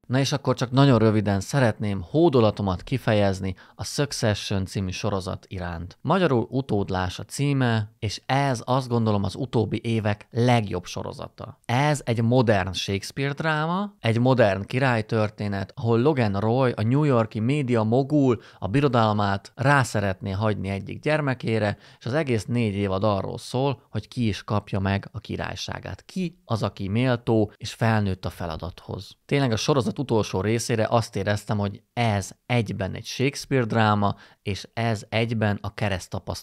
Na és akkor csak nagyon röviden szeretném hódolatomat kifejezni a Succession című sorozat iránt. Magyarul utódlás a címe, és ez azt gondolom az utóbbi évek legjobb sorozata. Ez egy modern Shakespeare dráma, egy modern királytörténet, ahol Logan Roy, a New Yorki média mogul a birodalmát rá szeretné hagyni egyik gyermekére, és az egész négy évad arról szól, hogy ki is kapja meg a királyságát. Ki az, aki méltó és felnőtt a feladathoz. Tényleg a sorozat utolsó részére azt éreztem, hogy ez egyben egy Shakespeare dráma, és ez egyben a keresztapa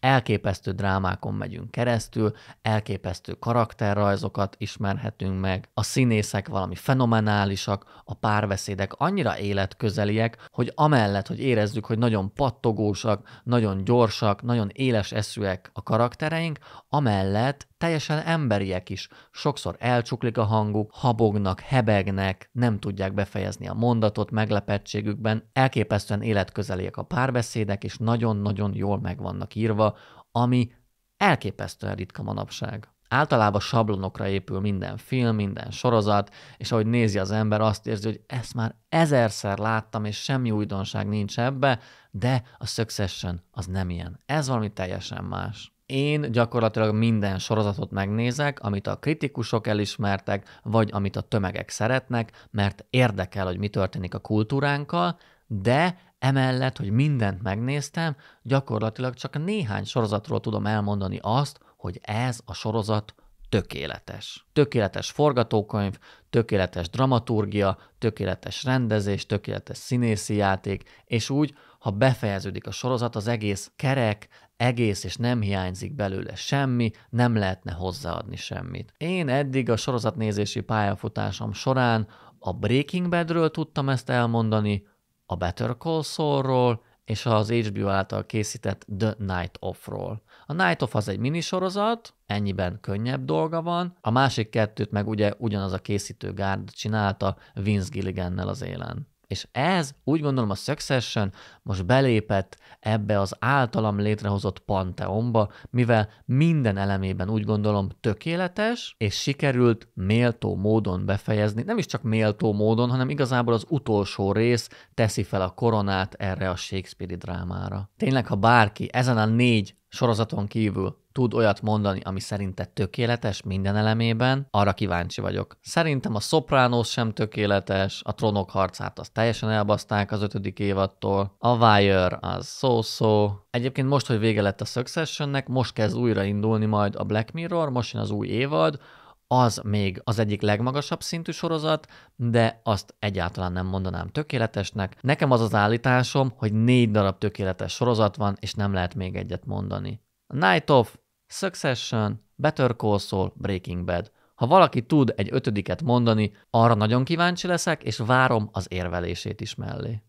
Elképesztő drámákon megyünk keresztül, elképesztő karakterrajzokat ismerhetünk meg, a színészek valami fenomenálisak, a párbeszédek annyira életközeliek, hogy amellett, hogy érezzük, hogy nagyon pattogósak, nagyon gyorsak, nagyon éles eszűek a karaktereink, amellett teljesen emberiek is. Sokszor elcsuklik a hanguk, habognak, hebegnek, nem tudják befejezni a mondatot meglepettségükben, elképesztően életközeliek a párbeszédek, és nagyon-nagyon jól meg vannak írva, ami elképesztően ritka manapság. Általában sablonokra épül minden film, minden sorozat, és ahogy nézi az ember, azt érzi, hogy ezt már ezerszer láttam, és semmi újdonság nincs ebbe, de a Succession az nem ilyen. Ez valami teljesen más én gyakorlatilag minden sorozatot megnézek, amit a kritikusok elismertek, vagy amit a tömegek szeretnek, mert érdekel, hogy mi történik a kultúránkkal, de emellett, hogy mindent megnéztem, gyakorlatilag csak néhány sorozatról tudom elmondani azt, hogy ez a sorozat tökéletes. Tökéletes forgatókönyv, tökéletes dramaturgia, tökéletes rendezés, tökéletes színészi játék, és úgy, ha befejeződik a sorozat, az egész kerek, egész, és nem hiányzik belőle semmi, nem lehetne hozzáadni semmit. Én eddig a sorozatnézési pályafutásom során a Breaking Badről tudtam ezt elmondani, a Better Call Saulról, és az HBO által készített The Night Off-ról. A Night Off az egy minisorozat, ennyiben könnyebb dolga van, a másik kettőt meg ugye ugyanaz a készítő gárd csinálta Vince Gilligannel az élen. És ez úgy gondolom a Succession most belépett ebbe az általam létrehozott panteomba, mivel minden elemében úgy gondolom tökéletes, és sikerült méltó módon befejezni. Nem is csak méltó módon, hanem igazából az utolsó rész teszi fel a koronát erre a Shakespeare-i drámára. Tényleg, ha bárki ezen a négy sorozaton kívül tud olyat mondani, ami szerinted tökéletes minden elemében, arra kíváncsi vagyok. Szerintem a Sopranos sem tökéletes, a Trónok harcát azt teljesen elbaszták az ötödik évattól, a Wire az so-so, Egyébként most, hogy vége lett a Successionnek, most kezd újra indulni majd a Black Mirror, most jön az új évad, az még az egyik legmagasabb szintű sorozat, de azt egyáltalán nem mondanám tökéletesnek. Nekem az az állításom, hogy négy darab tökéletes sorozat van, és nem lehet még egyet mondani. A Night of Succession, Better Call Saul, Breaking Bad. Ha valaki tud egy ötödiket mondani, arra nagyon kíváncsi leszek, és várom az érvelését is mellé.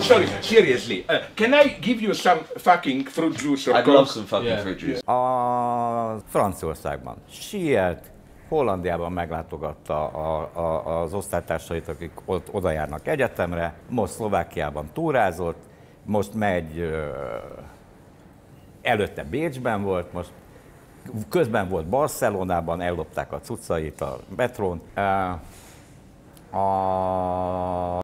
Sorry, seriously, uh, can I give you some fucking fruit juice or I'd love some fucking fruit juice. Uh, Franciaországban siet, Hollandiában meglátogatta a, a, az osztálytársait, akik ott oda járnak egyetemre, most Szlovákiában túrázott, most megy, előtte Bécsben volt, most közben volt Barcelonában, ellopták a cuccait a metrón. A